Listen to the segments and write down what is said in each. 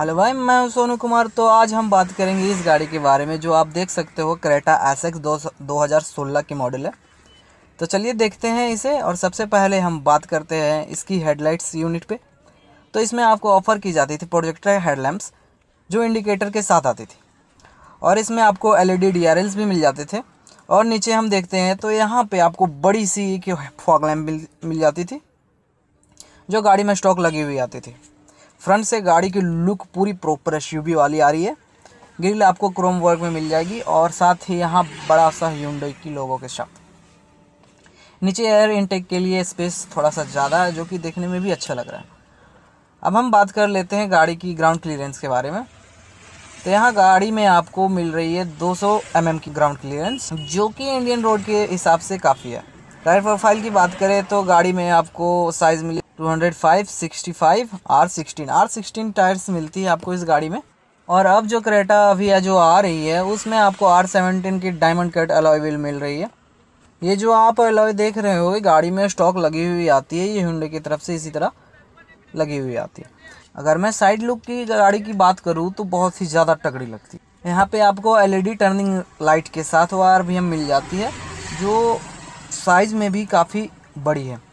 hello भाई मैं सोनू कुमार तो आज हम बात करेंगे इस गाड़ी के बारे में जो आप देख सकते हो क्रेटा एस एक्स दो, दो हज़ार सोलह की मॉडल है तो चलिए देखते हैं इसे और सबसे पहले हम बात करते हैं इसकी हेडलाइट्स यूनिट पे तो इसमें आपको ऑफ़र की जाती थी प्रोजेक्टर हेडलैम्प्स जो इंडिकेटर के साथ आती थी और इसमें आपको एल ई भी मिल जाते थे और नीचे हम देखते हैं तो यहाँ पर आपको बड़ी सी एक फॉग लैम्प मिल जाती थी जो गाड़ी में स्टॉक लगी हुई आती थी फ्रंट से गाड़ी की लुक पूरी प्रॉपर एस वाली आ रही है ग्रिल आपको क्रोम वर्क में मिल जाएगी और साथ ही यहाँ बड़ा सा ह्यूंडई की लोगों के साथ नीचे एयर इनटेक के लिए स्पेस थोड़ा सा ज़्यादा है जो कि देखने में भी अच्छा लग रहा है अब हम बात कर लेते हैं गाड़ी की ग्राउंड क्लियरेंस के बारे में तो यहाँ गाड़ी में आपको मिल रही है 200 सौ mm की ग्राउंड क्लियरेंस जो कि इंडियन रोड के हिसाब से काफ़ी है टायर प्रोफाइल की बात करें तो गाड़ी में आपको साइज़ मिली two hundred five sixty five R sixteen R sixteen tyres मिलती है आपको इस गाड़ी में और अब जो करेटा अभी जो आ रही है उसमें आपको आर सेवनटीन की डायमंड कट अलॉय व्हील मिल रही है ये जो आप अलॉय देख रहे हो गाड़ी में स्टॉक लगी हुई आती है ये हिंडे की तरफ से इसी तरह लगी हुई आती है अगर मैं साइड लुक की गाड़ी की बात करूँ तो बहुत ही ज़्यादा टकड़ी लगती है यहाँ पर आपको एल टर्निंग लाइट के साथ वायर भी हम मिल जाती है जो साइज़ में भी काफ़ी बड़ी है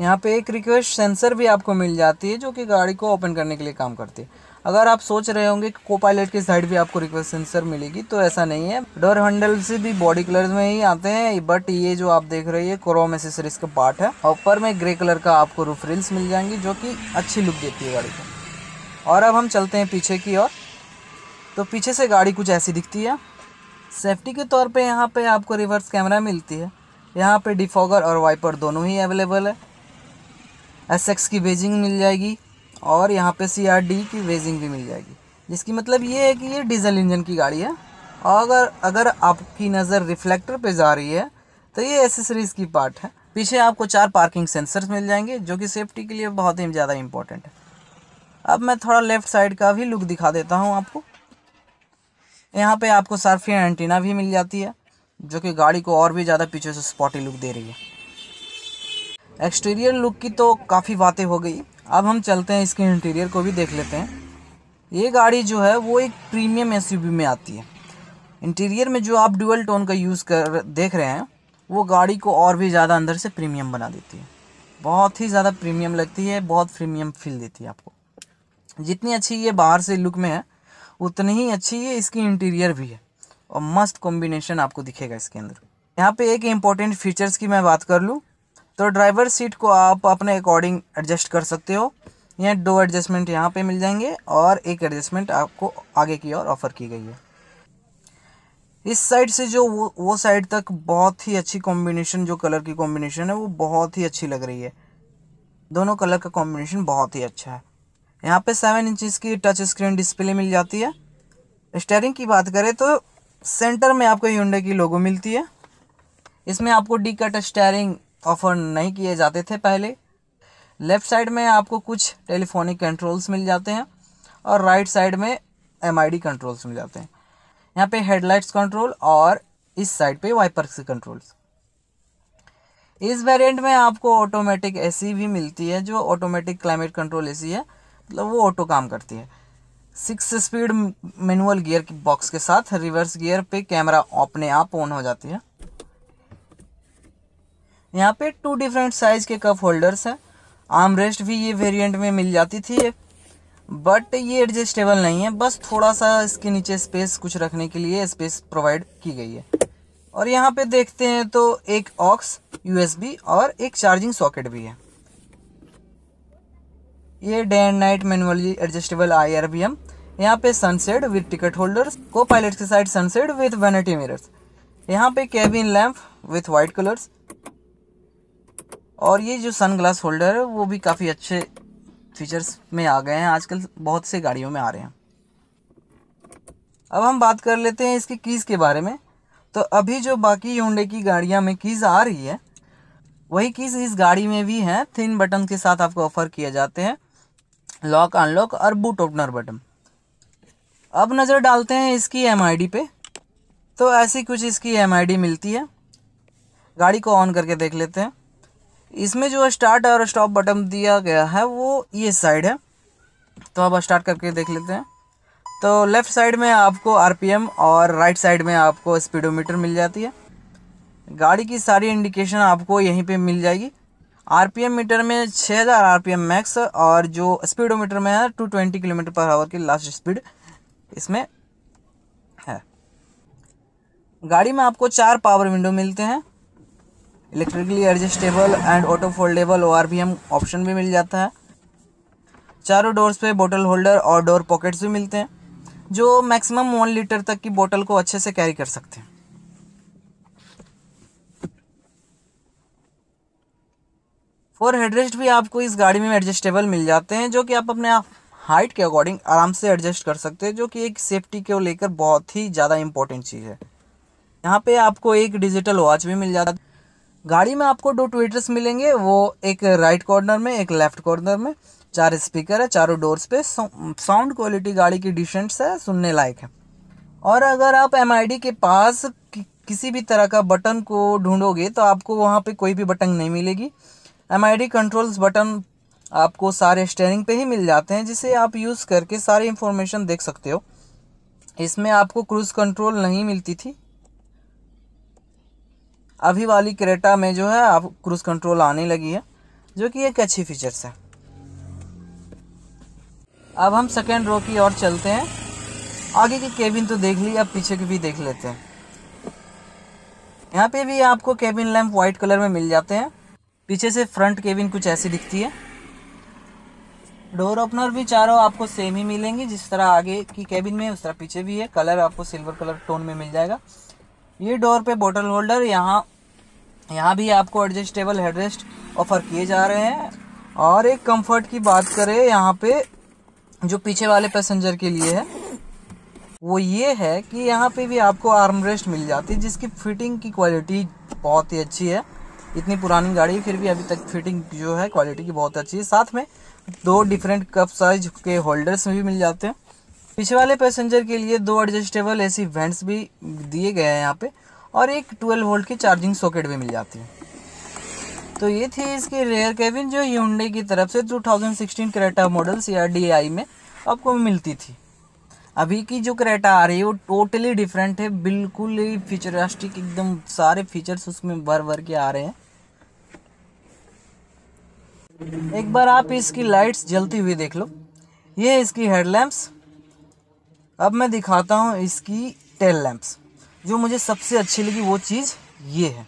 यहाँ पे एक रिक्वेस्ट सेंसर भी आपको मिल जाती है जो कि गाड़ी को ओपन करने के लिए काम करती है अगर आप सोच रहे होंगे कि को पायलट की साइड भी आपको रिक्वेस्ट सेंसर मिलेगी तो ऐसा नहीं है डोर हैंडल से भी बॉडी कलर में ही आते हैं बट ये जो आप देख रहे हैं क्रोम एसेसरीज का पार्ट है और ऊपर में ग्रे कलर का आपको रूफ रिल्स मिल जाएंगी जो कि अच्छी लुक देती है गाड़ी को और अब हम चलते हैं पीछे की ओर तो पीछे से गाड़ी कुछ ऐसी दिखती है सेफ्टी के तौर पर यहाँ पर आपको रिवर्स कैमरा मिलती है यहाँ पर डिफॉगर और वाइपर दोनों ही अवेलेबल है एस एक्स की वेजिंग मिल जाएगी और यहाँ पे सी आर डी की वेजिंग भी मिल जाएगी जिसकी मतलब ये है कि ये डीजल इंजन की गाड़ी है और अगर अगर आपकी नज़र रिफ्लेक्टर पे जा रही है तो ये एसेसरीज़ की पार्ट है पीछे आपको चार पार्किंग सेंसर्स मिल जाएंगे जो कि सेफ्टी के लिए बहुत ही ज़्यादा इंपॉर्टेंट है अब मैं थोड़ा लेफ़्ट साइड का भी लुक दिखा देता हूँ आपको यहाँ पे आपको सार्फिया एंटीना भी मिल जाती है जो कि गाड़ी को और भी ज़्यादा पीछे से स्पॉटी लुक दे रही है एक्सटीरियर लुक की तो काफ़ी बातें हो गई अब हम चलते हैं इसके इंटीरियर को भी देख लेते हैं ये गाड़ी जो है वो एक प्रीमियम एस में आती है इंटीरियर में जो आप डुअल टोन का यूज़ कर देख रहे हैं वो गाड़ी को और भी ज़्यादा अंदर से प्रीमियम बना देती है बहुत ही ज़्यादा प्रीमियम लगती है बहुत प्रीमियम फील देती है आपको जितनी अच्छी ये बाहर से लुक में है उतनी ही अच्छी ये इसकी इंटीरियर भी है और मस्त कॉम्बिनेशन आपको दिखेगा इसके अंदर यहाँ पे एक इम्पॉर्टेंट फीचर्स की मैं बात कर लूँ तो ड्राइवर सीट को आप अपने अकॉर्डिंग एडजस्ट कर सकते हो यहाँ दो एडजस्टमेंट यहाँ पे मिल जाएंगे और एक एडजस्टमेंट आपको आगे की ओर ऑफ़र की गई है इस साइड से जो वो वो साइड तक बहुत ही अच्छी कॉम्बिनेशन जो कलर की कॉम्बिनेशन है वो बहुत ही अच्छी लग रही है दोनों कलर का कॉम्बिनेशन बहुत ही अच्छा है यहाँ पे सेवन इंचज़ की टच स्क्रीन डिस्प्ले मिल जाती है स्टेयरिंग की बात करें तो सेंटर में आपको यूंडे की लोगो मिलती है इसमें आपको डी कट स्टेयरिंग ऑफर नहीं किए जाते थे पहले लेफ़्ट साइड में आपको कुछ टेलीफोनिक कंट्रोल्स मिल जाते हैं और राइट साइड में एम कंट्रोल्स मिल जाते हैं यहाँ पे हेडलाइट्स कंट्रोल और इस साइड पे वाइपर्स कंट्रोल्स इस वेरिएंट में आपको ऑटोमेटिक एसी भी मिलती है जो ऑटोमेटिक क्लाइमेट कंट्रोल एसी है मतलब वो ऑटो काम करती है सिक्स स्पीड मैनुअल गियर की बॉक्स के साथ रिवर्स गियर पे कैमरा अपने आप ऑन हो जाती है यहाँ पे टू डिफरेंट साइज़ के कप होल्डर्स हैं आर्म रेस्ट भी ये वेरिएंट में मिल जाती थी बट ये एडजस्टेबल नहीं है बस थोड़ा सा इसके नीचे स्पेस कुछ रखने के लिए स्पेस प्रोवाइड की गई है और यहाँ पे देखते हैं तो एक ऑक्स यूएसबी और एक चार्जिंग सॉकेट भी है ये day and night manually adjustable I R B M यहाँ पे sunset with ticket holders co-pilot के side sunset with vanity mirrors यहाँ पे cabin lamp with white colours और ये जो सन ग्लास होल्डर है वो भी काफ़ी अच्छे फीचर्स में आ गए हैं आजकल बहुत से गाड़ियों में आ रहे हैं अब हम बात कर लेते हैं इसकी कीज़ के बारे में तो अभी जो बाकी होंडे की गाड़ियाँ में कीज़ आ रही है वही कीज़ इस गाड़ी में भी हैं थिन बटन के साथ आपको ऑफ़र किए जाते हैं लॉक अनलॉक और बूट ओपनर बटन अब नज़र डालते हैं इसकी एम पे तो ऐसी कुछ इसकी एम मिलती है गाड़ी को ऑन करके देख लेते हैं इसमें जो स्टार्ट और स्टॉप बटन दिया गया है वो ये साइड है तो अब स्टार्ट करके देख लेते हैं तो लेफ़्ट साइड में आपको आरपीएम और राइट साइड में आपको स्पीडोमीटर मिल जाती है गाड़ी की सारी इंडिकेशन आपको यहीं पे मिल जाएगी आरपीएम मीटर में 6000 आरपीएम मैक्स और जो स्पीडोमीटर में है 220 किलोमीटर पर आवर की लास्ट स्पीड इसमें है गाड़ी में आपको चार पावर विंडो मिलते हैं electrically adjustable and auto foldable ओ ऑप्शन भी मिल जाता है चारों डोर्स पे बोतल होल्डर और डोर पॉकेट्स भी मिलते हैं जो मैक्सिमम वन लीटर तक की बोतल को अच्छे से कैरी कर सकते हैं फोर हेडरेस्ट भी आपको इस गाड़ी में एडजस्टेबल मिल जाते हैं जो कि आप अपने आप हाइट के अकॉर्डिंग आराम से एडजस्ट कर सकते हैं जो कि एक सेफ्टी को लेकर बहुत ही ज़्यादा इंपॉर्टेंट चीज़ है यहाँ पे आपको एक डिजिटल वॉच भी मिल जाता है गाड़ी में आपको दो ट्विटर्स मिलेंगे वो एक राइट कॉर्नर में एक लेफ्ट कॉर्नर में चार स्पीकर है चारों डोर्स पे साउंड क्वालिटी गाड़ी की डिशेंट्स है सुनने लायक है और अगर आप एम के पास कि, किसी भी तरह का बटन को ढूंढोगे तो आपको वहाँ पे कोई भी बटन नहीं मिलेगी एम कंट्रोल्स बटन आपको सारे स्टेयरिंग पे ही मिल जाते हैं जिसे आप यूज़ करके सारी इंफॉर्मेशन देख सकते हो इसमें आपको क्रूज़ कंट्रोल नहीं मिलती थी अभी वाली क्रेटा में जो है आप क्रूज़ कंट्रोल आने लगी है जो कि एक अच्छी फीचर्स है अब हम सेकेंड रो की ओर चलते हैं आगे की केबिन तो देख ली अब पीछे की भी देख लेते हैं यहाँ पे भी आपको केबिन लैम्प व्हाइट कलर में मिल जाते हैं पीछे से फ्रंट केबिन कुछ ऐसी दिखती है डोर ओपनर भी चारों आपको सेम ही मिलेंगी जिस तरह आगे की केबिन में उस तरह पीछे भी है कलर आपको सिल्वर कलर टोन में मिल जाएगा ये डोर पे बोतल होल्डर यहाँ यहाँ भी आपको एडजस्टेबल हेडरेस्ट ऑफर किए जा रहे हैं और एक कंफर्ट की बात करें यहाँ पे जो पीछे वाले पैसेंजर के लिए है वो ये है कि यहाँ पे भी आपको आर्म रेस्ट मिल जाती है जिसकी फिटिंग की क्वालिटी बहुत ही अच्छी है इतनी पुरानी गाड़ी फिर भी अभी तक फिटिंग जो है क्वालिटी की बहुत अच्छी है साथ में दो डिफरेंट कप साइज के होल्डर्स भी मिल जाते हैं पीछे वाले पैसेंजर के लिए दो एडजस्टेबल ऐसी वेंट्स भी दिए गए हैं यहाँ पे और एक 12 वोल्ट की चार्जिंग सॉकेट भी मिल जाती है तो ये थी इसकी रेयर कैबिन जो यूंडे की तरफ से 2016 करेटा मॉडल सी में आपको मिलती थी अभी की जो करेटा आ रही है वो टोटली डिफरेंट है बिल्कुल ही फीचरिस्टिक एकदम सारे फीचर्स उसमें भर भर के आ रहे हैं एक बार आप इसकी लाइट्स जलती हुई देख लो ये इसकी हेडलैम्प्स अब मैं दिखाता हूँ इसकी टेल लैंप्स जो मुझे सबसे अच्छी लगी वो चीज़ ये है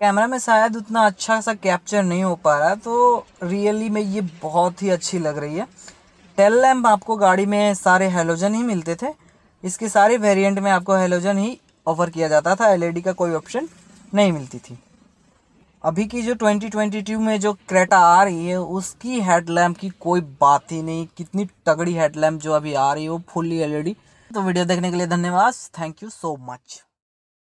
कैमरा में शायद उतना अच्छा सा कैप्चर नहीं हो पा रहा तो रियली में ये बहुत ही अच्छी लग रही है टेल लैम्प आपको गाड़ी में सारे हेलोजन ही मिलते थे इसके सारे वेरिएंट में आपको हेलोजन ही ऑफ़र किया जाता था एलईडी e का कोई ऑप्शन नहीं मिलती थी अभी की जो 2022 में जो क्रेटा आ रही है उसकी हेडलैम्प की कोई बात ही नहीं कितनी तगड़ी हेडलैम्प जो अभी आ रही है वो फुल्ली एलईडी तो वीडियो देखने के लिए धन्यवाद थैंक यू सो मच